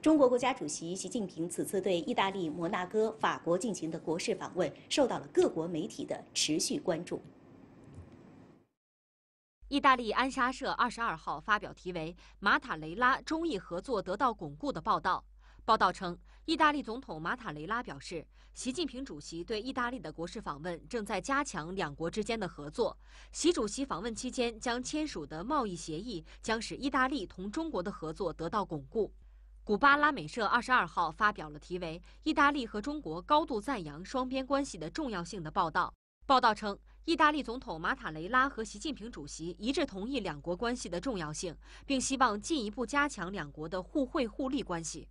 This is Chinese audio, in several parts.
中国国家主席习近平此次对意大利、摩纳哥、法国进行的国事访问，受到了各国媒体的持续关注。意大利安莎社二十二号发表题为《马塔雷拉中意合作得到巩固》的报道。报道称，意大利总统马塔雷拉表示，习近平主席对意大利的国事访问正在加强两国之间的合作。习主席访问期间将签署的贸易协议将使意大利同中国的合作得到巩固。古巴拉美社二十二号发表了题为《意大利和中国高度赞扬双边关系的重要性》的报道。报道称，意大利总统马塔雷拉和习近平主席一致同意两国关系的重要性，并希望进一步加强两国的互惠互利关系。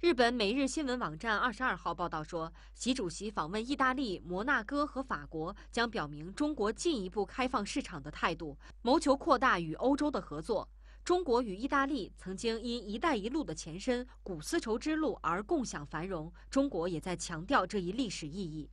日本每日新闻网站二十二号报道说，习主席访问意大利、摩纳哥和法国，将表明中国进一步开放市场的态度，谋求扩大与欧洲的合作。中国与意大利曾经因“一带一路”的前身古丝绸之路而共享繁荣，中国也在强调这一历史意义。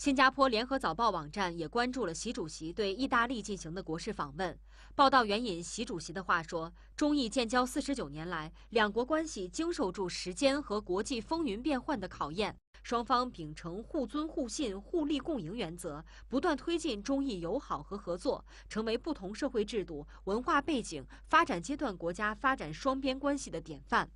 新加坡联合早报网站也关注了习主席对意大利进行的国事访问，报道援引习主席的话说：“中意建交四十九年来，两国关系经受住时间和国际风云变幻的考验，双方秉承互尊互信、互利共赢原则，不断推进中意友好和合作，成为不同社会制度、文化背景、发展阶段国家发展双边关系的典范。”